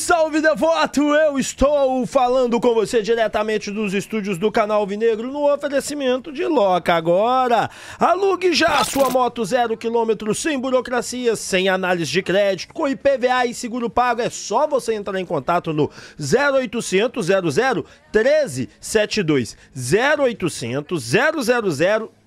salve devoto! Eu estou falando com você diretamente dos estúdios do canal Vinegro no oferecimento de Loca agora. Alugue já sua moto zero quilômetro sem burocracia, sem análise de crédito, com IPVA e seguro pago. É só você entrar em contato no 0800 00 1372 0800 000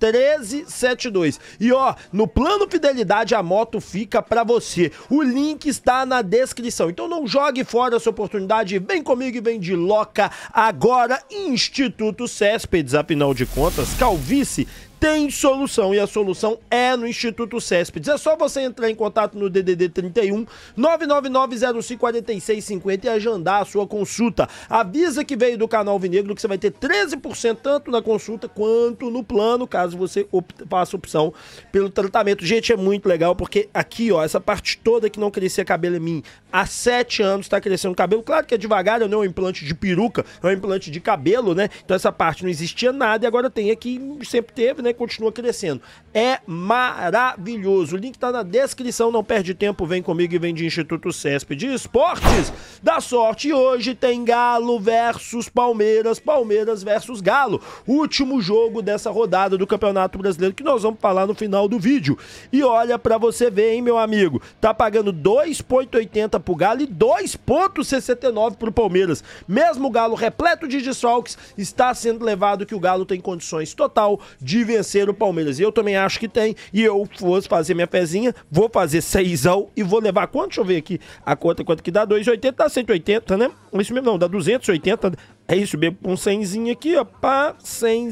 1372. E ó, no plano fidelidade a moto fica para você. O link está na descrição. Então não jogue fora essa oportunidade, vem comigo e vem de Loca. Agora, Instituto Céspedes, afinal de contas, calvície tem solução e a solução é no Instituto Céspedes. É só você entrar em contato no DDD 31 999 e agendar a sua consulta. Avisa que veio do canal Vinegro que você vai ter 13% tanto na consulta quanto no plano, caso você faça opção pelo tratamento. Gente, é muito legal porque aqui, ó, essa parte toda que não crescia cabelo em é mim, há 7 anos está crescendo cabelo. Claro que é devagar, não é um implante de peruca, é um implante de cabelo, né? Então essa parte não existia nada e agora tem aqui, sempre teve, né? continua crescendo é maravilhoso. O link tá na descrição, não perde tempo, vem comigo e vem de Instituto CESP de Esportes. Da sorte, hoje tem Galo versus Palmeiras, Palmeiras versus Galo. Último jogo dessa rodada do Campeonato Brasileiro que nós vamos falar no final do vídeo. E olha para você ver, hein, meu amigo. Tá pagando 2.80 pro Galo e 2.69 pro Palmeiras. Mesmo o Galo repleto de desfalques, está sendo levado que o Galo tem condições total de vencer o Palmeiras. E eu também acho acho que tem. E eu fosse fazer minha pezinha, vou fazer seisão e vou levar quanto? Deixa eu ver aqui a conta, quanto que dá? 2,80 dá 180, né? Isso mesmo, não, dá 280 é isso mesmo, um 100 aqui, ó, pá, 100,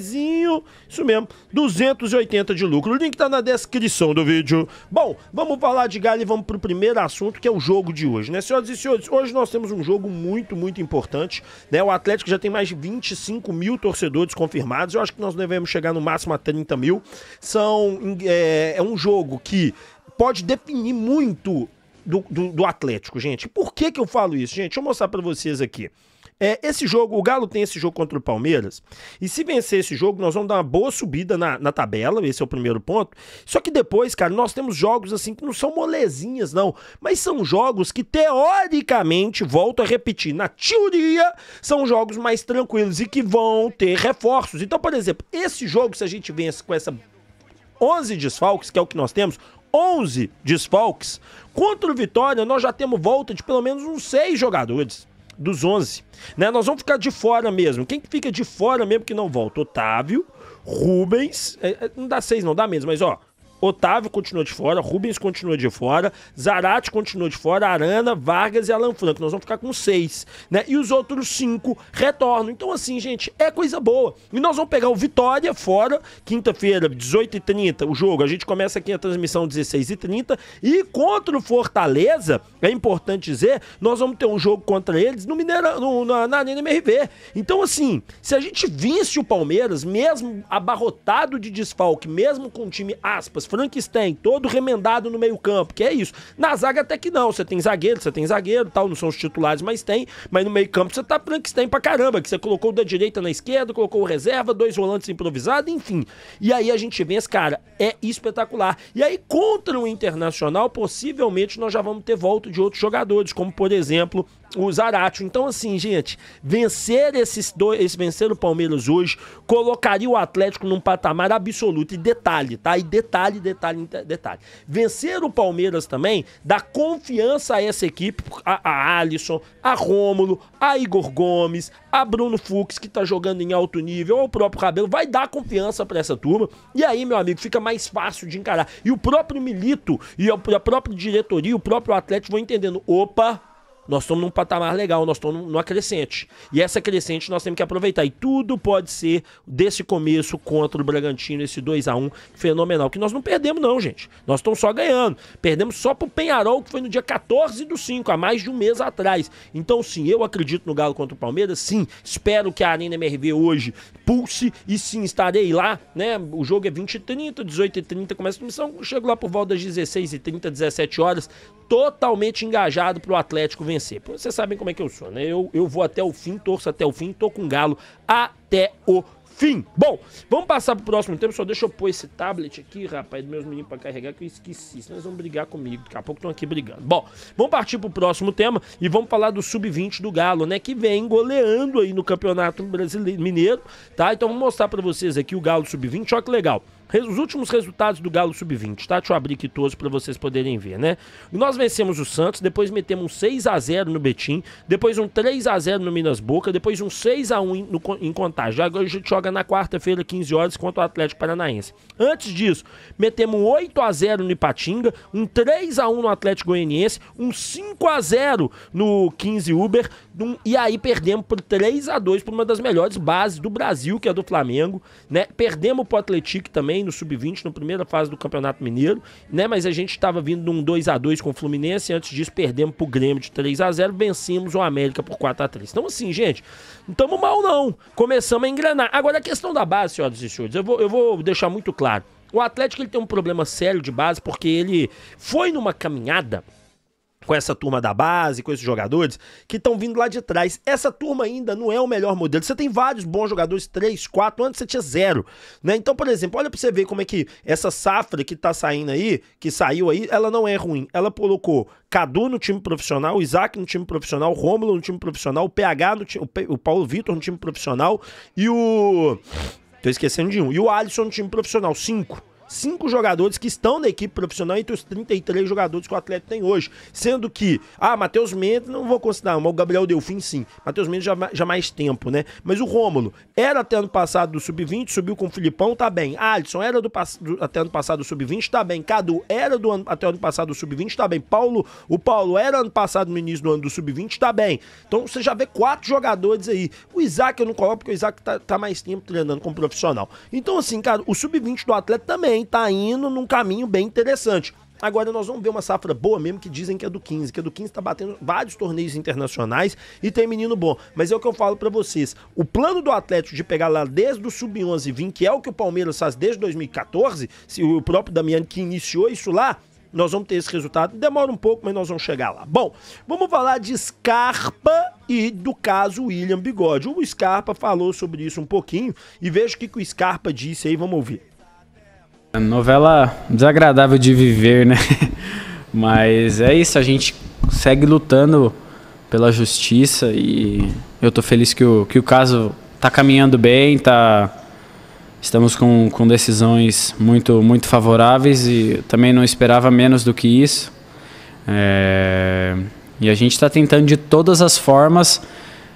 isso mesmo, 280 de lucro. O link tá na descrição do vídeo. Bom, vamos falar de galho e vamos pro primeiro assunto, que é o jogo de hoje, né? Senhoras e senhores, hoje nós temos um jogo muito, muito importante, né? O Atlético já tem mais de 25 mil torcedores confirmados, eu acho que nós devemos chegar no máximo a 30 mil. São, é, é um jogo que pode definir muito do, do, do Atlético, gente. Por que que eu falo isso, gente? Deixa eu mostrar pra vocês aqui. É, esse jogo, o Galo tem esse jogo contra o Palmeiras. E se vencer esse jogo, nós vamos dar uma boa subida na, na tabela. Esse é o primeiro ponto. Só que depois, cara, nós temos jogos assim que não são molezinhas, não. Mas são jogos que, teoricamente, volto a repetir, na teoria, são jogos mais tranquilos e que vão ter reforços. Então, por exemplo, esse jogo, se a gente vence com essa 11 desfalques, que é o que nós temos, 11 desfalques. Contra o Vitória, nós já temos volta de pelo menos uns 6 jogadores dos 11. Né? Nós vamos ficar de fora mesmo. Quem que fica de fora mesmo que não volta? Otávio, Rubens, é, é, não dá seis não, dá mesmo, mas ó, Otávio continua de fora, Rubens continua de fora, Zarate continua de fora, Arana, Vargas e Alan Franco. Nós vamos ficar com seis, né? E os outros cinco retornam. Então, assim, gente, é coisa boa. E nós vamos pegar o Vitória fora, quinta-feira, 18h30, o jogo. A gente começa aqui a transmissão 16h30. E contra o Fortaleza, é importante dizer, nós vamos ter um jogo contra eles no Mineirão, no, na, na Arena MRV. Então, assim, se a gente vence o Palmeiras, mesmo abarrotado de desfalque, mesmo com o time, aspas, Frankenstein, todo remendado no meio-campo, que é isso. Na zaga até que não, você tem zagueiro, você tem zagueiro, tal, não são os titulares, mas tem, mas no meio-campo você tá Frankenstein pra caramba, que você colocou da direita na esquerda, colocou reserva, dois volantes improvisados, enfim. E aí a gente vence, cara, é espetacular. E aí contra o Internacional, possivelmente nós já vamos ter volta de outros jogadores, como por exemplo, o Zaratio. Então, assim, gente, vencer esses dois, esse vencer o Palmeiras hoje colocaria o Atlético num patamar absoluto. E detalhe, tá? E detalhe, detalhe, detalhe. Vencer o Palmeiras também dá confiança a essa equipe, a, a Alisson, a Rômulo, a Igor Gomes, a Bruno Fux, que tá jogando em alto nível, o próprio Cabelo, vai dar confiança para essa turma. E aí, meu amigo, fica mais fácil de encarar. E o próprio Milito e a própria diretoria, o próprio Atlético vão entendendo: opa, nós estamos num patamar legal, nós estamos numa crescente. E essa crescente nós temos que aproveitar. E tudo pode ser desse começo contra o Bragantino, esse 2 a 1 fenomenal. Que nós não perdemos, não, gente. Nós estamos só ganhando. Perdemos só pro Penharol, que foi no dia 14 do 5, há mais de um mês atrás. Então, sim, eu acredito no Galo contra o Palmeiras, sim. Espero que a Arena MRV hoje pulse e sim, estarei lá, né? O jogo é 20h30, 18h30 começa a missão Chego lá por volta das 16h30, 17 horas totalmente engajado pro Atlético vencer. Vocês sabem como é que eu sou, né? Eu, eu vou até o fim, torço até o fim, tô com galo até o fim. Bom, vamos passar pro próximo tema, Só deixa eu pôr esse tablet aqui, rapaz, dos meus meninos pra carregar, que eu esqueci. Senão eles vão brigar comigo. Daqui a pouco estão aqui brigando. Bom, vamos partir pro próximo tema e vamos falar do Sub-20 do Galo, né? Que vem goleando aí no Campeonato Brasileiro Mineiro, tá? Então vou mostrar para vocês aqui o Galo Sub-20. Olha que legal. Os últimos resultados do Galo Sub-20, tá? Deixa eu abrir aqui todos pra vocês poderem ver, né? Nós vencemos o Santos, depois metemos um 6 x 0 no Betim, depois um 3 x 0 no Minas Boca, depois um 6 x 1 em, no, em Contagem. Agora a gente joga na quarta-feira, 15 horas, contra o Atlético Paranaense. Antes disso, metemos um 8 x 0 no Ipatinga, um 3 x 1 no Atlético Goianiense, um 5 x 0 no 15 Uber, um, e aí perdemos por 3 x 2 por uma das melhores bases do Brasil, que é a do Flamengo, né? Perdemos pro Atlético também bem no sub-20 na primeira fase do Campeonato Mineiro, né? Mas a gente estava vindo num 2 a 2 com o Fluminense, antes disso perdemos pro Grêmio de 3 a 0, vencemos o América por 4 a 3. Então assim, gente, não estamos mal não. Começamos a engrenar. Agora a questão da base, senhoras e senhores, eu vou, eu vou deixar muito claro. O Atlético ele tem um problema sério de base porque ele foi numa caminhada com essa turma da base, com esses jogadores que estão vindo lá de trás. Essa turma ainda não é o melhor modelo. Você tem vários bons jogadores, três, quatro, antes você tinha zero, né? Então, por exemplo, olha para você ver como é que essa safra que tá saindo aí, que saiu aí, ela não é ruim. Ela colocou Cadu no time profissional, Isaac no time profissional, Rômulo no time profissional, o PH no time, o Paulo Vitor no time profissional e o Tô esquecendo de um. E o Alisson no time profissional, cinco cinco jogadores que estão na equipe profissional entre os 33 jogadores que o Atlético tem hoje. Sendo que, ah, Matheus Mendes, não vou considerar, mas o Gabriel Delfim sim. Matheus Mendes já, já mais tempo, né? Mas o Rômulo era até ano passado do Sub-20, subiu com o Filipão, tá bem. Alisson era do, do até ano passado do Sub-20, tá bem. Cadu era do ano, até ano passado do Sub-20, tá bem. Paulo, o Paulo era ano passado no início do ano do Sub-20, tá bem. Então você já vê quatro jogadores aí. O Isaac eu não coloco porque o Isaac tá, tá mais tempo treinando como profissional. Então assim, cara, o Sub-20 do Atlético também também tá indo num caminho bem interessante. Agora nós vamos ver uma safra boa mesmo que dizem que é do 15, que é do 15 está batendo vários torneios internacionais e tem menino bom. Mas é o que eu falo para vocês. O plano do Atlético de pegar lá desde o sub-11 e vir, que é o que o Palmeiras faz desde 2014, se o próprio Damiani que iniciou isso lá, nós vamos ter esse resultado. Demora um pouco, mas nós vamos chegar lá. Bom, vamos falar de Scarpa e do caso William Bigode. O Scarpa falou sobre isso um pouquinho e veja o que, que o Scarpa disse aí, vamos ouvir novela desagradável de viver, né? Mas é isso, a gente segue lutando pela justiça e eu tô feliz que o, que o caso tá caminhando bem, tá estamos com, com decisões muito muito favoráveis e também não esperava menos do que isso. É, e a gente está tentando de todas as formas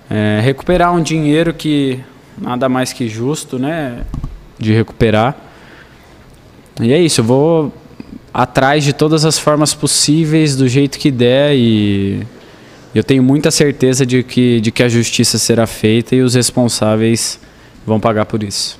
é, recuperar um dinheiro que nada mais que justo, né, de recuperar. E é isso, eu vou atrás de todas as formas possíveis, do jeito que der e eu tenho muita certeza de que, de que a justiça será feita e os responsáveis vão pagar por isso.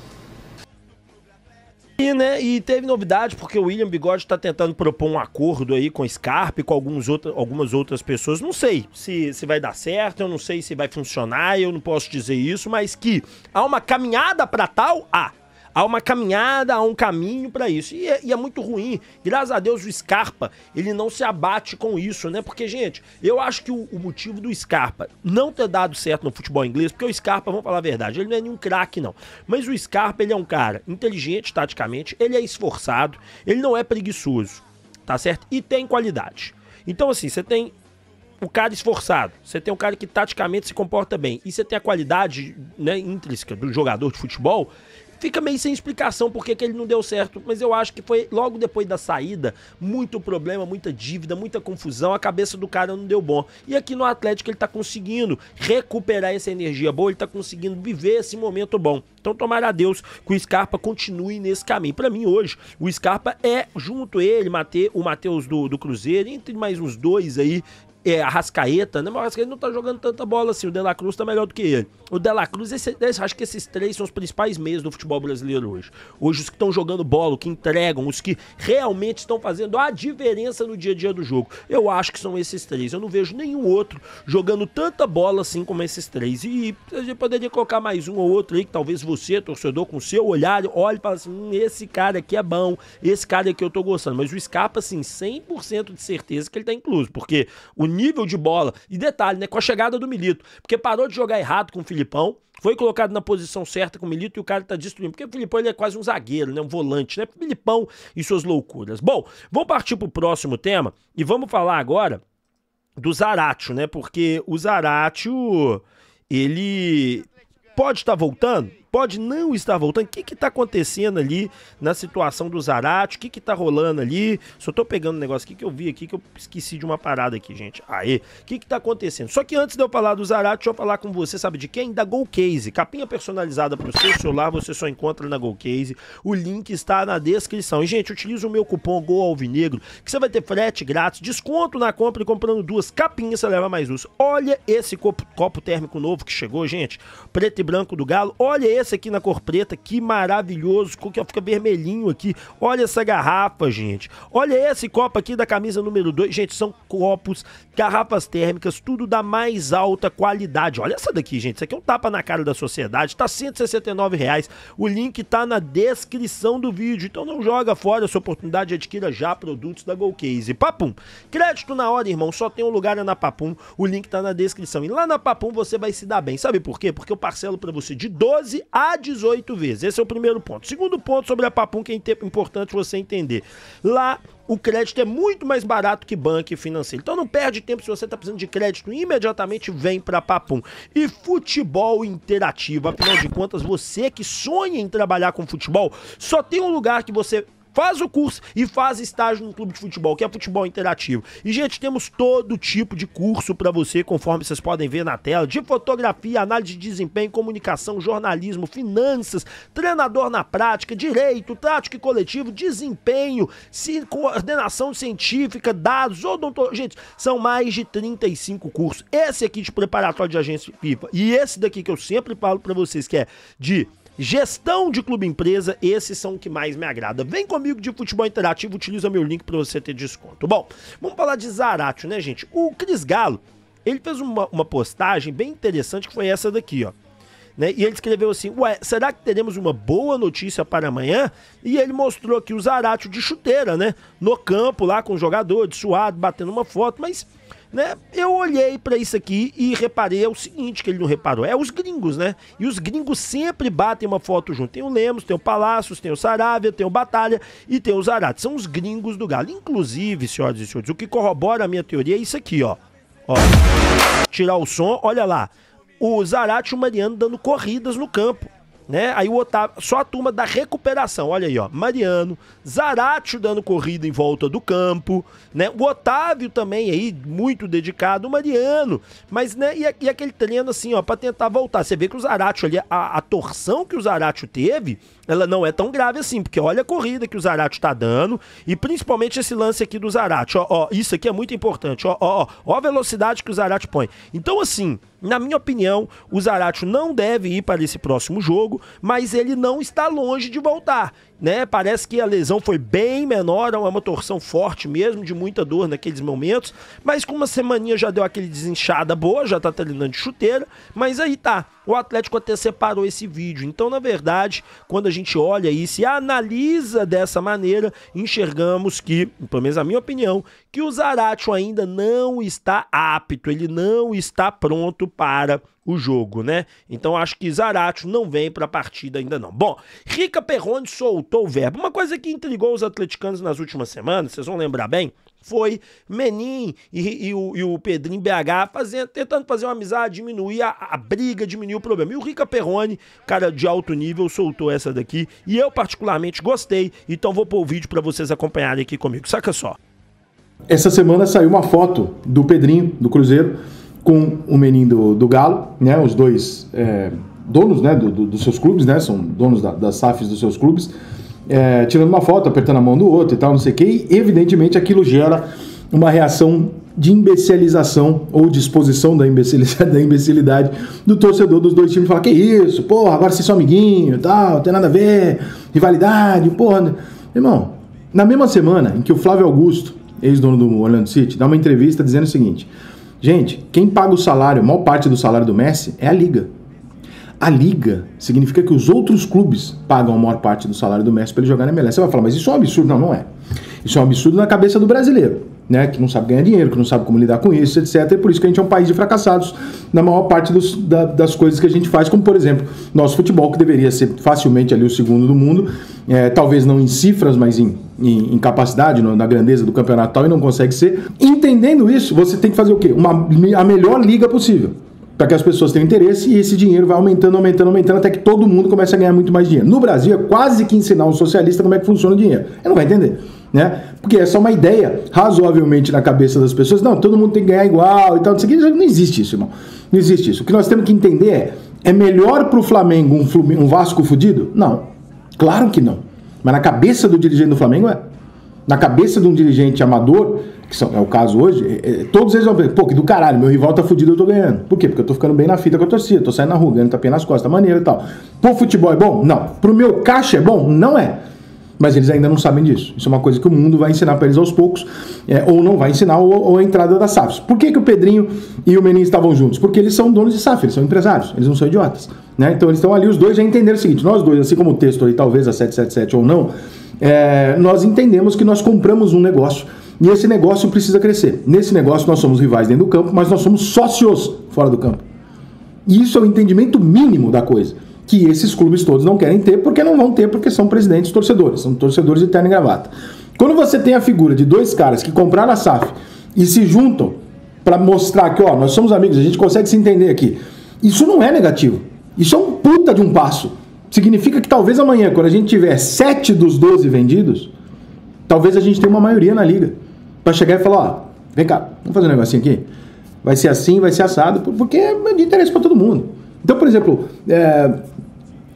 E, né, e teve novidade porque o William Bigode está tentando propor um acordo aí com o Scarpe, com alguns outra, algumas outras pessoas. Não sei se, se vai dar certo, eu não sei se vai funcionar, eu não posso dizer isso, mas que há uma caminhada para tal, há. Ah, Há uma caminhada, há um caminho para isso. E é, e é, muito ruim. Graças a Deus o Scarpa, ele não se abate com isso, né? Porque, gente, eu acho que o, o motivo do Scarpa não ter dado certo no futebol inglês, porque o Scarpa, vamos falar a verdade, ele não é nenhum craque, não. Mas o Scarpa, ele é um cara inteligente taticamente, ele é esforçado, ele não é preguiçoso, tá certo? E tem qualidade. Então, assim, você tem o cara esforçado, você tem o cara que taticamente se comporta bem e você tem a qualidade né, intrínseca do jogador de futebol fica meio sem explicação porque que ele não deu certo, mas eu acho que foi logo depois da saída, muito problema, muita dívida, muita confusão, a cabeça do cara não deu bom. E aqui no Atlético ele tá conseguindo recuperar essa energia boa, ele tá conseguindo viver esse momento bom. Então tomara a Deus que o Scarpa continue nesse caminho. Para mim hoje, o Scarpa é junto ele, Mate, o Matheus do, do Cruzeiro, entre mais uns dois aí é, Arrascaeta, né? Mas o Arrascaeta não tá jogando tanta bola assim. O De La Cruz tá melhor do que ele. O De La Cruz, esse, esse, acho que esses três são os principais meios do futebol brasileiro hoje. Hoje, os que estão jogando bola, os que entregam, os que realmente estão fazendo a diferença no dia a dia do jogo. Eu acho que são esses três. Eu não vejo nenhum outro jogando tanta bola assim como esses três. E a gente poderia colocar mais um ou outro aí, que talvez você, torcedor, com seu olhar, olhe e fale assim: hum, esse cara aqui é bom, esse cara aqui eu tô gostando. Mas o Scarpa, assim, 100% de certeza que ele tá incluso, porque o nível de bola. E detalhe, né? Com a chegada do Milito. Porque parou de jogar errado com o Filipão, foi colocado na posição certa com o Milito e o cara tá destruindo. Porque o Filipão ele é quase um zagueiro, né? Um volante, né? Filipão e suas loucuras. Bom, vamos partir pro próximo tema e vamos falar agora do Zaratio, né? Porque o Zaratio, ele pode estar tá voltando? pode não estar voltando. O que está acontecendo ali na situação do Zarate? O que está rolando ali? Só estou pegando um negócio aqui que eu vi aqui que eu esqueci de uma parada aqui, gente. Aê, o que está acontecendo? Só que antes de eu falar do Zarate, deixa eu falar com você, sabe de quem? Da Golcase Capinha personalizada para o seu celular, você só encontra na Golcase O link está na descrição. E, gente, utiliza o meu cupom GOALVINEGRO, que você vai ter frete grátis, desconto na compra e comprando duas capinhas você leva mais duas. Olha esse copo, copo térmico novo que chegou, gente. Preto e branco do Galo. Olha esse esse aqui na cor preta, que maravilhoso, que fica vermelhinho aqui. Olha essa garrafa, gente. Olha esse copo aqui da camisa número 2. Gente, são copos, garrafas térmicas, tudo da mais alta qualidade. Olha essa daqui, gente. Isso aqui é um tapa na cara da sociedade. Tá R$ Reais. O link tá na descrição do vídeo. Então não joga fora essa oportunidade adquira já produtos da Golcase. Papum. Crédito na hora, irmão. Só tem um lugar é na Papum. O link tá na descrição. E lá na Papum você vai se dar bem. Sabe por quê? Porque eu parcelo para você de 12 a 18 vezes. Esse é o primeiro ponto. Segundo ponto sobre a Papum, que é importante você entender. Lá o crédito é muito mais barato que banco e financeiro. Então não perde tempo se você está precisando de crédito, imediatamente vem para Papum. E futebol interativo, afinal de contas, você que sonha em trabalhar com futebol, só tem um lugar que você Faz o curso e faz estágio no clube de futebol, que é futebol interativo. E, gente, temos todo tipo de curso para você, conforme vocês podem ver na tela, de fotografia, análise de desempenho, comunicação, jornalismo, finanças, treinador na prática, direito, tático e coletivo, desempenho, coordenação científica, dados, odontologia. Gente, são mais de 35 cursos. Esse aqui de preparatório de agência FIFA e esse daqui que eu sempre falo para vocês, que é de Gestão de clube empresa, esses são o que mais me agrada. Vem comigo de futebol interativo, utiliza meu link para você ter desconto. Bom, vamos falar de Zaratio, né, gente? O Cris Galo, ele fez uma, uma postagem bem interessante que foi essa daqui, ó. Né? E ele escreveu assim: Ué, será que teremos uma boa notícia para amanhã? E ele mostrou aqui o Zaratio de chuteira, né? No campo, lá com o jogador, de suado, batendo uma foto, mas né? Eu olhei para isso aqui e reparei é o seguinte que ele não reparou, é os gringos, né? E os gringos sempre batem uma foto junto. Tem o Lemos, tem o Palácios, tem o Saravia, tem o Batalha e tem o Zarate. São os gringos do Galo. Inclusive, senhoras e senhores, o que corrobora a minha teoria é isso aqui, ó. ó. Tirar o som, olha lá. O Zarate e o Mariano dando corridas no campo né? Aí o Otávio, só a turma da recuperação, olha aí, ó, Mariano, Zaratio dando corrida em volta do campo, né? O Otávio também aí muito dedicado, o Mariano, mas né, e, e aquele treino assim, ó, para tentar voltar. Você vê que o Zaratio ali a, a torção que o Zaratio teve, ela não é tão grave assim, porque olha a corrida que o Zarate tá dando e principalmente esse lance aqui do Zarate, ó, ó, isso aqui é muito importante, ó, ó, ó, a velocidade que o Zarate põe. Então assim, na minha opinião, o Zarate não deve ir para esse próximo jogo, mas ele não está longe de voltar né? Parece que a lesão foi bem menor, é uma torção forte mesmo, de muita dor naqueles momentos. Mas com uma semaninha já deu aquele desinchada boa, já tá treinando de chuteira. Mas aí tá, o Atlético até separou esse vídeo. Então, na verdade, quando a gente olha e se analisa dessa maneira, enxergamos que, pelo menos a minha opinião, que o Zaratio ainda não está apto, ele não está pronto para o jogo, né? Então acho que Zaratio não vem para a partida ainda não. Bom, Rica Perrone soltou o verbo. Uma coisa que intrigou os atleticanos nas últimas semanas, vocês vão lembrar bem, foi Menin e, e, o, e o Pedrinho BH fazendo, tentando fazer uma amizade, diminuir a, a briga, diminuir o problema. E o Rica Perrone, cara de alto nível, soltou essa daqui e eu particularmente gostei, então vou pôr o vídeo para vocês acompanharem aqui comigo. Saca só. Essa semana saiu uma foto do Pedrinho, do Cruzeiro, com o menino do, do Galo, né? Os dois é, donos, né? Do, do, dos seus clubes, né? São donos da, das SAFs dos seus clubes. É, tirando uma foto, apertando a mão do outro e tal, não sei o quê. E, evidentemente, aquilo gera uma reação de imbecilização ou disposição da imbecilidade, da imbecilidade do torcedor dos dois times. Falar, que isso, porra, agora vocês são amiguinho tal, não tem nada a ver, rivalidade, porra. Irmão, na mesma semana em que o Flávio Augusto, ex-dono do Orlando City, dá uma entrevista dizendo o seguinte... Gente, quem paga o salário, a maior parte do salário do Messi é a liga. A liga significa que os outros clubes pagam a maior parte do salário do Messi para ele jogar na MLS. Você vai falar, mas isso é um absurdo? Não, não é. Isso é um absurdo na cabeça do brasileiro, né? Que não sabe ganhar dinheiro, que não sabe como lidar com isso, etc. E por isso que a gente é um país de fracassados na maior parte dos, da, das coisas que a gente faz, como por exemplo, nosso futebol, que deveria ser facilmente ali o segundo do mundo, é, talvez não em cifras, mas em em, em capacidade, no, na grandeza do campeonato tal, e não consegue ser. Entendendo isso, você tem que fazer o quê? Uma, a melhor liga possível para que as pessoas tenham interesse e esse dinheiro vai aumentando, aumentando, aumentando, até que todo mundo começa a ganhar muito mais dinheiro. No Brasil, é quase que ensinar um socialista como é que funciona o dinheiro. Ele não vai entender. Né? Porque essa é uma ideia razoavelmente na cabeça das pessoas. Não, todo mundo tem que ganhar igual e tal. Não, existe isso, irmão. Não existe isso. O que nós temos que entender é: é melhor para o Flamengo um, Flamengo, um Vasco fudido? Não. Claro que não. Mas na cabeça do dirigente do Flamengo é. Na cabeça de um dirigente amador, que são, é o caso hoje, é, é, todos eles vão ver, pô, que do caralho, meu rival tá fudido, eu tô ganhando. Por quê? Porque eu tô ficando bem na fita com a torcida, tô saindo na rua, ganhando tapinha nas costas, tá maneiro e tal. Pô, futebol é bom? Não. Pro meu caixa é bom? Não é. Mas eles ainda não sabem disso. Isso é uma coisa que o mundo vai ensinar para eles aos poucos, é, ou não vai ensinar, ou, ou a entrada da SAFs. Por que, que o Pedrinho e o Menin estavam juntos? Porque eles são donos de SAF, eles são empresários, eles não são idiotas. Né? Então eles estão ali, os dois a entender o seguinte: nós dois, assim como o texto ali, talvez a 777 ou não, é, nós entendemos que nós compramos um negócio e esse negócio precisa crescer. Nesse negócio nós somos rivais dentro do campo, mas nós somos sócios fora do campo. E isso é o entendimento mínimo da coisa que esses clubes todos não querem ter, porque não vão ter, porque são presidentes torcedores, são torcedores de terno e gravata. Quando você tem a figura de dois caras que compraram a SAF e se juntam para mostrar que, ó, nós somos amigos, a gente consegue se entender aqui, isso não é negativo. Isso é um puta de um passo. Significa que talvez amanhã, quando a gente tiver 7 dos 12 vendidos, talvez a gente tenha uma maioria na liga. Para chegar e falar, ó, vem cá, vamos fazer um negocinho aqui. Vai ser assim, vai ser assado, porque é de interesse para todo mundo. Então, por exemplo, é,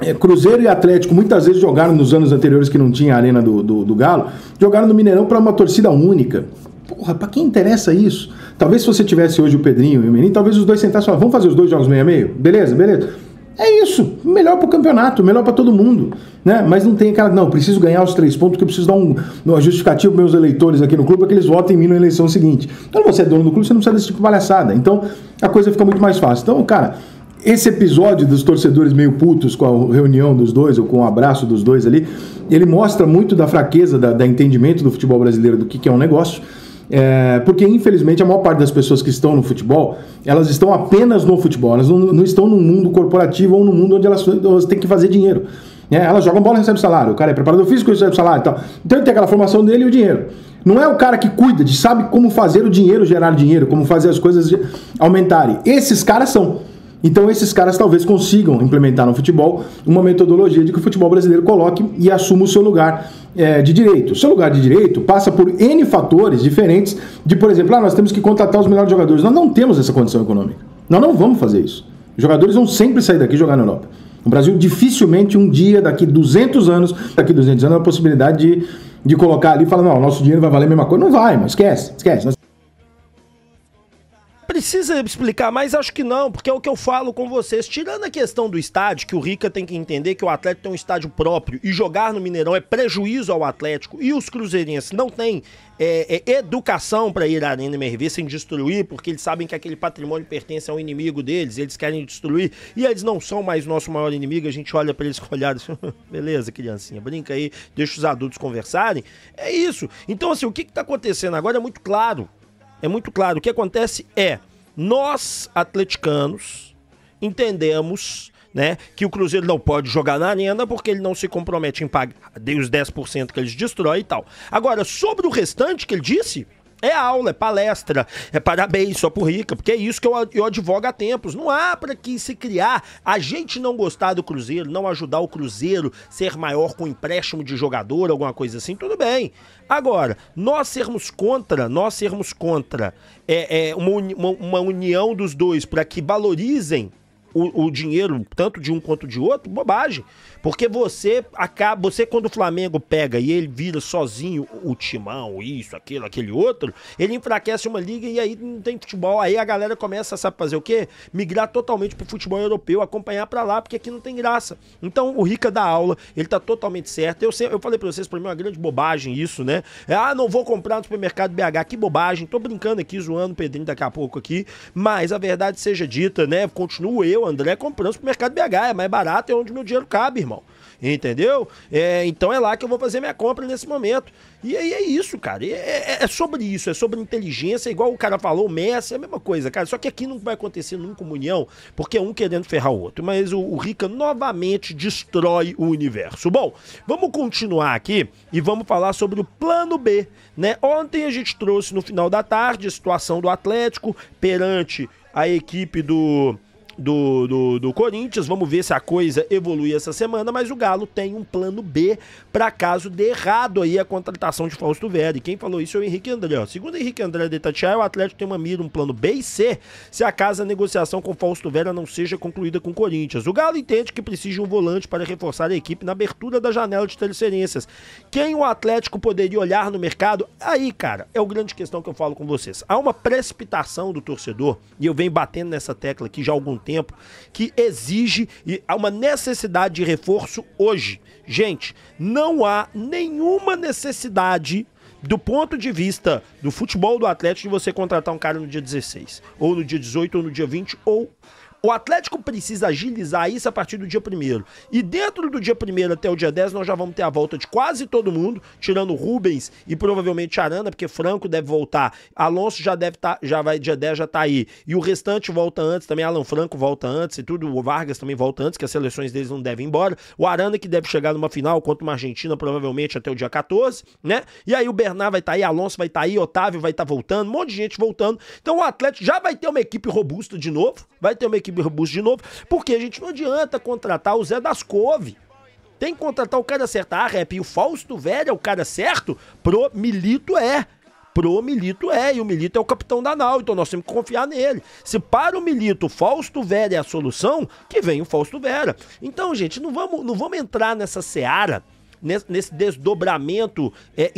é, Cruzeiro e Atlético muitas vezes jogaram nos anos anteriores que não tinha a arena do, do, do Galo, jogaram no Mineirão para uma torcida única. Porra, pra quem interessa isso? Talvez se você tivesse hoje o Pedrinho e o Menino, talvez os dois sentassem e vamos fazer os dois jogos meio a meio? Beleza, beleza. É isso, melhor pro campeonato, melhor para todo mundo, né? Mas não tem aquela, não, preciso ganhar os três pontos, que eu preciso dar um, uma justificativa para meus eleitores aqui no clube, para que eles votem em mim na eleição seguinte. Então você é dono do clube, você não precisa desse tipo de palhaçada. Então a coisa fica muito mais fácil. Então, cara, esse episódio dos torcedores meio putos com a reunião dos dois, ou com o abraço dos dois ali, ele mostra muito da fraqueza, da, da entendimento do futebol brasileiro do que, que é um negócio. É, porque, infelizmente, a maior parte das pessoas que estão no futebol, elas estão apenas no futebol, elas não, não estão no mundo corporativo ou no mundo onde elas, elas têm que fazer dinheiro. É, elas jogam bola e recebem salário. O cara é preparador físico e recebe salário e tal. Então ele tem aquela formação dele e o dinheiro. Não é o cara que cuida, de sabe como fazer o dinheiro gerar dinheiro, como fazer as coisas aumentarem. Esses caras são. Então esses caras talvez consigam implementar no futebol uma metodologia de que o futebol brasileiro coloque e assuma o seu lugar é, de direito. O seu lugar de direito passa por N fatores diferentes de, por exemplo, ah, nós temos que contratar os melhores jogadores. Nós não temos essa condição econômica. Nós não vamos fazer isso. Os jogadores vão sempre sair daqui e jogar na Europa. O Brasil dificilmente um dia, daqui 200 anos, daqui 200 anos, há é a possibilidade de, de colocar ali e falar, não, o nosso dinheiro vai valer a mesma coisa. Não vai, mas esquece, esquece precisa explicar mais, acho que não, porque é o que eu falo com vocês. Tirando a questão do estádio, que o Rica tem que entender que o Atlético tem um estádio próprio e jogar no Mineirão é prejuízo ao Atlético e os Cruzeirenses não têm é, é, educação para ir à Arena MRV sem destruir, porque eles sabem que aquele patrimônio pertence ao inimigo deles, eles querem destruir e eles não são mais nosso maior inimigo. A gente olha para eles com olhados, beleza, criancinha, brinca aí, deixa os adultos conversarem. É isso. Então, assim, o que está acontecendo agora é muito claro. É muito claro. O que acontece é nós, atleticanos, entendemos né, que o Cruzeiro não pode jogar na arena porque ele não se compromete em pagar os 10% que eles destrói e tal. Agora, sobre o restante que ele disse, é aula, é palestra, é parabéns só por rica, porque é isso que eu, eu advogo há tempos. Não há para que se criar a gente não gostar do Cruzeiro, não ajudar o Cruzeiro ser maior com empréstimo de jogador, alguma coisa assim, tudo bem. Agora, nós sermos contra, nós sermos contra é, é uma, uma, uma união dos dois para que valorizem o, o, dinheiro, tanto de um quanto de outro, bobagem. Porque você acaba. Você, quando o Flamengo pega e ele vira sozinho o timão, isso, aquilo, aquele outro, ele enfraquece uma liga e aí não tem futebol. Aí a galera começa, sabe fazer o quê? Migrar totalmente pro futebol europeu, acompanhar para lá, porque aqui não tem graça. Então o Rica dá aula, ele tá totalmente certo. Eu, eu falei pra vocês, pra mim é uma grande bobagem isso, né? É, ah, não vou comprar no supermercado BH, que bobagem. Tô brincando aqui, zoando o Pedrinho daqui a pouco aqui. Mas a verdade seja dita, né? Continuo eu eu, André, comprando mercado BH. É mais barato, é onde meu dinheiro cabe, irmão. Entendeu? É, então é lá que eu vou fazer minha compra nesse momento. E aí é, é isso, cara. É, é, é, sobre isso, é sobre inteligência, é igual o cara falou, o Messi, é a mesma coisa, cara. Só que aqui não vai acontecer nunca união porque é um querendo ferrar o outro. Mas o, o Rica novamente destrói o universo. Bom, vamos continuar aqui e vamos falar sobre o plano B, né? Ontem a gente trouxe no final da tarde a situação do Atlético perante a equipe do do, do, do, Corinthians. Vamos ver se a coisa evolui essa semana, mas o Galo tem um plano B para caso dê errado aí a contratação de Fausto Vera. quem falou isso é o Henrique André. Segundo Segundo Henrique André de Tatiá, o Atlético tem uma mira, um plano B e C, se acaso a negociação com Fausto Vera não seja concluída com o Corinthians. O Galo entende que precisa de um volante para reforçar a equipe na abertura da janela de transferências. Quem o Atlético poderia olhar no mercado? Aí, cara, é o grande questão que eu falo com vocês. Há uma precipitação do torcedor, e eu venho batendo nessa tecla aqui já há algum tempo tempo, que exige e há uma necessidade de reforço hoje. Gente, não há nenhuma necessidade do ponto de vista do futebol do Atlético de você contratar um cara no dia 16, ou no dia 18, ou no dia 20, ou o Atlético precisa agilizar isso a partir do dia 1 E dentro do dia 1 até o dia 10, nós já vamos ter a volta de quase todo mundo, tirando Rubens e provavelmente Arana, porque Franco deve voltar. Alonso já deve estar, tá, já vai, dia 10 já tá aí. E o restante volta antes, também Alan Franco volta antes e tudo. O Vargas também volta antes, que as seleções deles não devem ir embora. O Arana que deve chegar numa final contra uma Argentina, provavelmente até o dia 14, né? E aí o Bernard vai estar tá aí, Alonso vai estar tá aí, Otávio vai estar tá voltando, um monte de gente voltando. Então o Atlético já vai ter uma equipe robusta de novo, vai ter uma equipe aqui de novo, porque a gente não adianta contratar o Zé das Couve. Tem que contratar o cara certo. Ah, rap, e o Fausto Velho é o cara certo? Pro Milito é. Pro Milito é, e o Milito é o capitão da nau, então nós temos que confiar nele. Se para o Milito Fausto Vera é a solução, que vem o Fausto Vera. Então, gente, não vamos, não vamos entrar nessa seara nesse desdobramento é,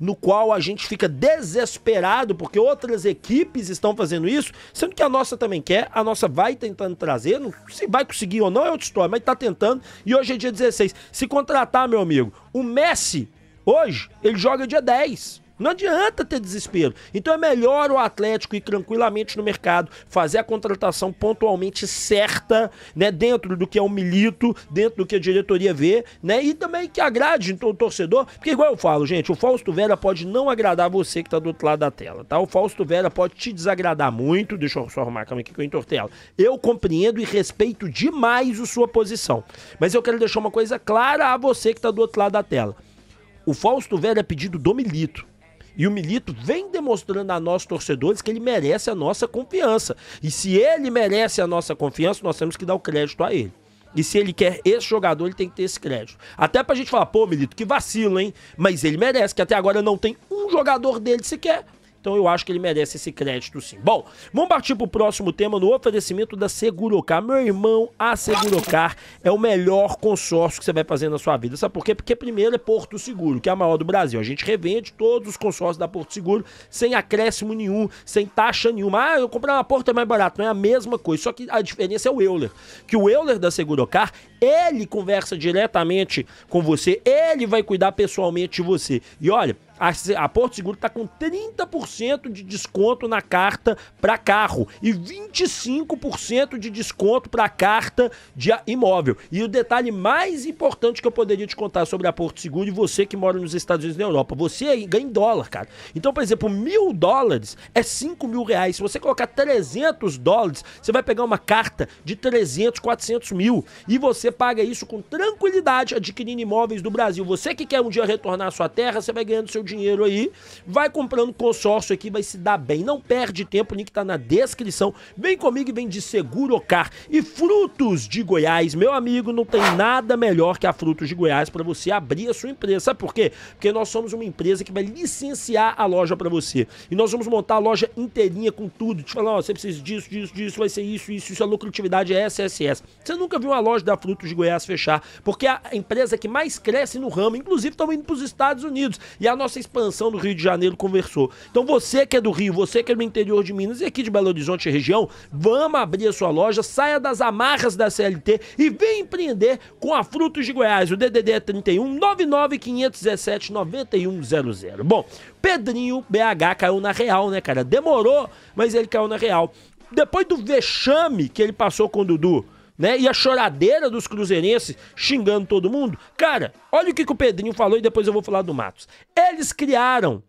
no qual a gente fica desesperado porque outras equipes estão fazendo isso, sendo que a nossa também quer, a nossa vai tentando trazer, não, se vai conseguir ou não é outra história, mas tá tentando. E hoje é dia 16. Se contratar, meu amigo, o Messi, hoje, ele joga dia 10. Não adianta ter desespero. Então é melhor o Atlético ir tranquilamente no mercado, fazer a contratação pontualmente certa, né? Dentro do que é o um milito, dentro do que a diretoria vê, né? E também que agrade então, o torcedor. Porque, igual eu falo, gente, o Fausto Vera pode não agradar você que tá do outro lado da tela, tá? O Fausto Vera pode te desagradar muito. Deixa eu só arrumar a cama aqui que eu entortei Eu compreendo e respeito demais a sua posição. Mas eu quero deixar uma coisa clara a você que tá do outro lado da tela. O Fausto Vera é pedido do Milito. E o Milito vem demonstrando a nós, torcedores, que ele merece a nossa confiança. E se ele merece a nossa confiança, nós temos que dar o crédito a ele. E se ele quer esse jogador, ele tem que ter esse crédito. Até pra gente falar, pô, Milito, que vacilo, hein? Mas ele merece, que até agora não tem um jogador dele sequer então eu acho que ele merece esse crédito sim. Bom, vamos partir para o próximo tema no oferecimento da Segurocar. Meu irmão, a Segurocar é o melhor consórcio que você vai fazer na sua vida. Sabe por quê? Porque primeiro é Porto Seguro, que é a maior do Brasil. A gente revende todos os consórcios da Porto Seguro sem acréscimo nenhum, sem taxa nenhuma. Ah, eu comprar uma porta é mais barato. Não é a mesma coisa, só que a diferença é o Euler. Que o Euler da Segurocar, ele conversa diretamente com você, ele vai cuidar pessoalmente de você. E olha, a, Porto Seguro está com 30% de desconto na carta para carro e 25% de desconto para carta de imóvel. E o detalhe mais importante que eu poderia te contar sobre a Porto Seguro e você que mora nos Estados Unidos e na Europa, você aí ganha em dólar, cara. Então, por exemplo, mil dólares é 5 mil reais. Se você colocar 300 dólares, você vai pegar uma carta de 300, 400 mil e você paga isso com tranquilidade adquirindo imóveis do Brasil. Você que quer um dia retornar à sua terra, você vai ganhando seu dinheiro dinheiro aí, vai comprando consórcio aqui, vai se dar bem. Não perde tempo, o link tá na descrição. Vem comigo e vem de Segurocar. E Frutos de Goiás, meu amigo, não tem nada melhor que a Frutos de Goiás para você abrir a sua empresa. Sabe por quê? Porque nós somos uma empresa que vai licenciar a loja para você. E nós vamos montar a loja inteirinha com tudo. Te falar, ó, você precisa disso, disso, disso, vai ser isso, isso, isso, a lucratividade é essa, essa, essa. Você nunca viu uma loja da Frutos de Goiás fechar, porque é a empresa que mais cresce no ramo, inclusive estão indo para os Estados Unidos. E a nossa expansão do Rio de Janeiro conversou. Então você que é do Rio, você que é do interior de Minas e aqui de Belo Horizonte e região, vamos abrir a sua loja, saia das amarras da CLT e vem empreender com a Frutos de Goiás. O DDD é 31 99 9100. Bom, Pedrinho BH caiu na real, né, cara? Demorou, mas ele caiu na real. Depois do vexame que ele passou com o Dudu, né? E a choradeira dos cruzeirenses xingando todo mundo. Cara, olha o que, que o Pedrinho falou e depois eu vou falar do Matos. Eles criaram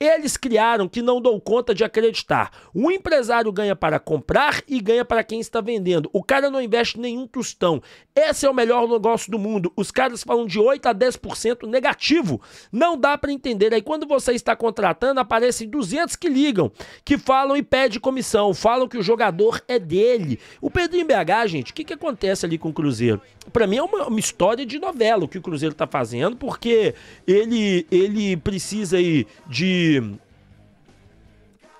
eles criaram que não dou conta de acreditar. O empresário ganha para comprar e ganha para quem está vendendo. O cara não investe nenhum tostão. Esse é o melhor negócio do mundo. Os caras falam de 8 a 10% negativo. Não dá para entender. Aí quando você está contratando, aparecem 200 que ligam, que falam e pedem comissão, falam que o jogador é dele. O Pedrinho BH, gente, o que, que acontece ali com o Cruzeiro? Para mim é uma, uma, história de novela o que o Cruzeiro está fazendo, porque ele, ele precisa aí de и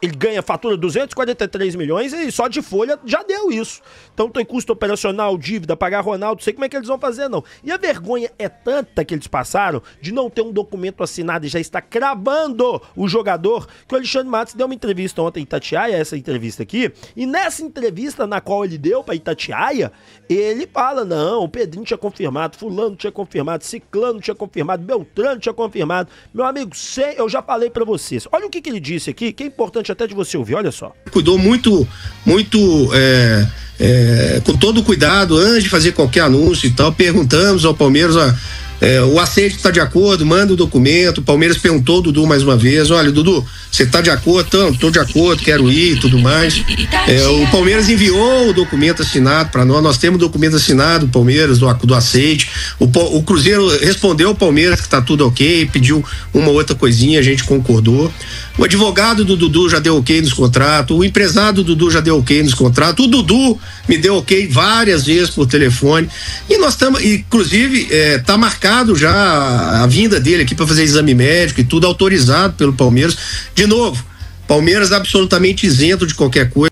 ele ganha, fatura 243 milhões e só de folha já deu isso. Então tem custo operacional, dívida, pagar Ronaldo, sei como é que eles vão fazer, não. E a vergonha é tanta que eles passaram de não ter um documento assinado e já está cravando o jogador, que o Alexandre Matos deu uma entrevista ontem em Itatiaia, essa entrevista aqui, e nessa entrevista na qual ele deu para Itatiaia, ele fala, não, o Pedrinho tinha confirmado, fulano tinha confirmado, ciclano tinha confirmado, Beltrano tinha confirmado. Meu amigo, sei, eu já falei para vocês. Olha o que, que ele disse aqui, que é importante até de você ouvir, olha só. Cuidou muito, muito. É, é, com todo cuidado antes de fazer qualquer anúncio e tal, perguntamos ao Palmeiras, ó, é, o aceite está de acordo, manda o documento. O Palmeiras perguntou o Dudu mais uma vez: olha, Dudu, você está de acordo? Então, estou de acordo, quero ir e tudo mais. É, o Palmeiras enviou o documento assinado para nós. Nós temos o documento assinado, o Palmeiras, do, do aceite. O, o Cruzeiro respondeu o Palmeiras que está tudo ok, pediu uma outra coisinha, a gente concordou. O advogado do Dudu já deu ok nos contratos, o empresário do Dudu já deu ok nos contratos, o Dudu me deu ok várias vezes por telefone. E nós estamos, inclusive, está é, tá marcado marcado já a vinda dele aqui para fazer exame médico e tudo autorizado pelo Palmeiras. De novo, Palmeiras absolutamente isento de qualquer coisa.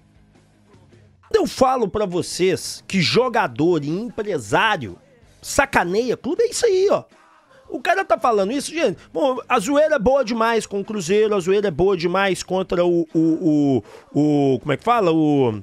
eu falo para vocês que jogador e empresário sacaneia clube, é isso aí, ó. O cara tá falando isso, gente. Bom, a zoeira é boa demais com o Cruzeiro, a zoeira é boa demais contra o. o, o, o como é que fala? O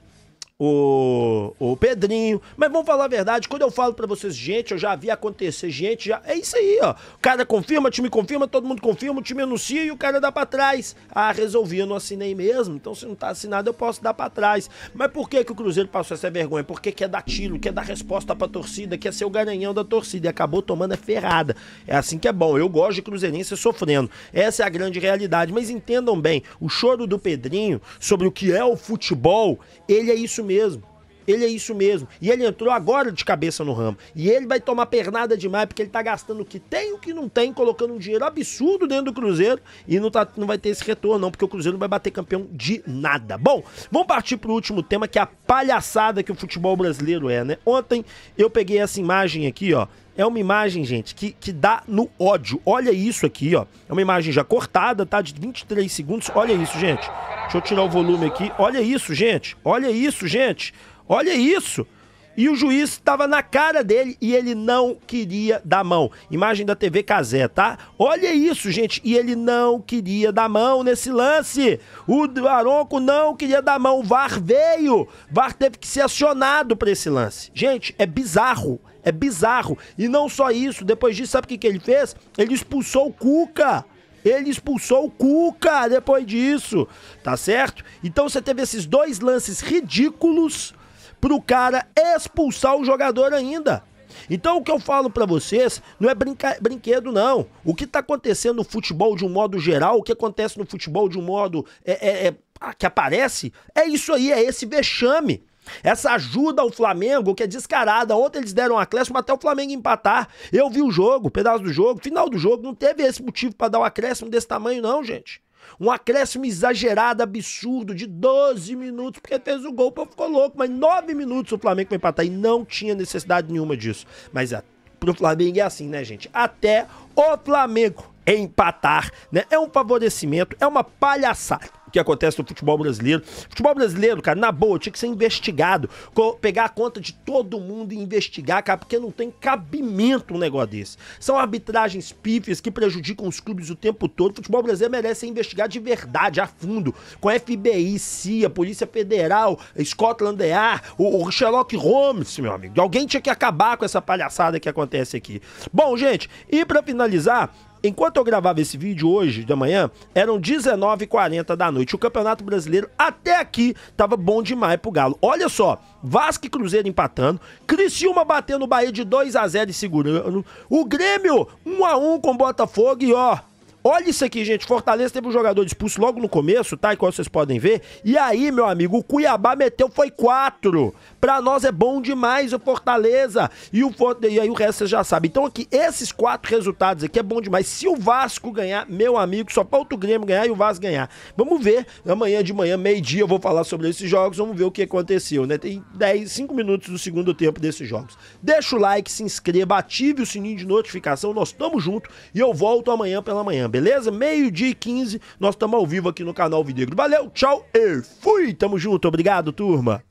o, o Pedrinho. Mas vamos falar a verdade, quando eu falo para vocês, gente, eu já vi acontecer, gente, já, é isso aí, ó. O cara confirma, o time confirma, todo mundo confirma, o time anuncia e o cara dá para trás. Ah, resolvi, eu não assinei mesmo, então se não tá assinado eu posso dar para trás. Mas por que que o Cruzeiro passou essa vergonha? Porque quer dar tiro, quer dar resposta pra torcida, quer ser o garanhão da torcida e acabou tomando a ferrada. É assim que é bom, eu gosto de cruzeirense sofrendo. Essa é a grande realidade, mas entendam bem, o choro do Pedrinho sobre o que é o futebol, ele é isso mesmo mesmo. Ele é isso mesmo. E ele entrou agora de cabeça no ramo. E ele vai tomar pernada demais, porque ele tá gastando o que tem o que não tem, colocando um dinheiro absurdo dentro do Cruzeiro. E não, tá, não vai ter esse retorno, não, porque o Cruzeiro não vai bater campeão de nada. Bom, vamos partir pro último tema, que é a palhaçada que o futebol brasileiro é, né? Ontem eu peguei essa imagem aqui, ó é uma imagem, gente, que, que dá no ódio. Olha isso aqui, ó. É uma imagem já cortada, tá? De 23 segundos. Olha isso, gente. Deixa eu tirar o volume aqui. Olha isso, gente. Olha isso, gente. Olha isso. E o juiz estava na cara dele e ele não queria dar mão. Imagem da TV Casé, tá? Olha isso, gente. E ele não queria dar mão nesse lance. O Aronco não queria dar mão. O VAR veio. VAR teve que ser acionado para esse lance. Gente, é bizarro. É bizarro. E não só isso, depois disso, sabe o que, que ele fez? Ele expulsou o Cuca. Ele expulsou o Cuca depois disso, tá certo? Então você teve esses dois lances ridículos pro cara expulsar o jogador ainda. Então o que eu falo para vocês não é brinca... brinquedo não. O que tá acontecendo no futebol de um modo geral, o que acontece no futebol de um modo é, é, é, que aparece, é isso aí, é esse vexame. Essa ajuda ao Flamengo, que é descarada. Ontem eles deram um acréscimo até o Flamengo empatar. Eu vi o jogo, pedaço do jogo, final do jogo. Não teve esse motivo para dar um acréscimo desse tamanho, não, gente. Um acréscimo exagerado, absurdo, de 12 minutos, porque fez o gol, o povo ficou louco. Mas 9 minutos o Flamengo vai empatar e não tinha necessidade nenhuma disso. Mas a, é, pro Flamengo é assim, né, gente? Até o Flamengo empatar, né? É um favorecimento, é uma palhaçada que acontece no futebol brasileiro. Futebol brasileiro, cara, na boa, tinha que ser investigado. Pegar a conta de todo mundo e investigar, cara, porque não tem cabimento um negócio desse. São arbitragens pífias que prejudicam os clubes o tempo todo. O futebol brasileiro merece ser investigado de verdade, a fundo, com FBI, CIA, Polícia Federal, Scotland Yard, o, o Sherlock Holmes, meu amigo. Alguém tinha que acabar com essa palhaçada que acontece aqui. Bom, gente, e para finalizar, Enquanto eu gravava esse vídeo hoje de manhã, eram 19h40 da noite. O Campeonato Brasileiro até aqui tava bom demais pro Galo. Olha só, Vasco e Cruzeiro empatando, Criciúma batendo o Bahia de 2 a 0 e segurando, o Grêmio 1 a 1 com Botafogo e ó, Olha isso aqui, gente. Fortaleza teve um jogador expulso logo no começo, tá? Igual vocês podem ver. E aí, meu amigo, o Cuiabá meteu, foi quatro. Pra nós é bom demais o Fortaleza. E, o, e aí o resto vocês já sabem. Então aqui, esses quatro resultados aqui é bom demais. Se o Vasco ganhar, meu amigo, só falta o Grêmio ganhar e o Vasco ganhar. Vamos ver. Amanhã de manhã, meio-dia, eu vou falar sobre esses jogos. Vamos ver o que aconteceu, né? Tem 10, 5 minutos do segundo tempo desses jogos. Deixa o like, se inscreva, ative o sininho de notificação. Nós estamos junto e eu volto amanhã pela manhã beleza? Meio-dia e 15, nós estamos ao vivo aqui no canal Videgro. Valeu, tchau e fui! Tamo junto, obrigado, turma!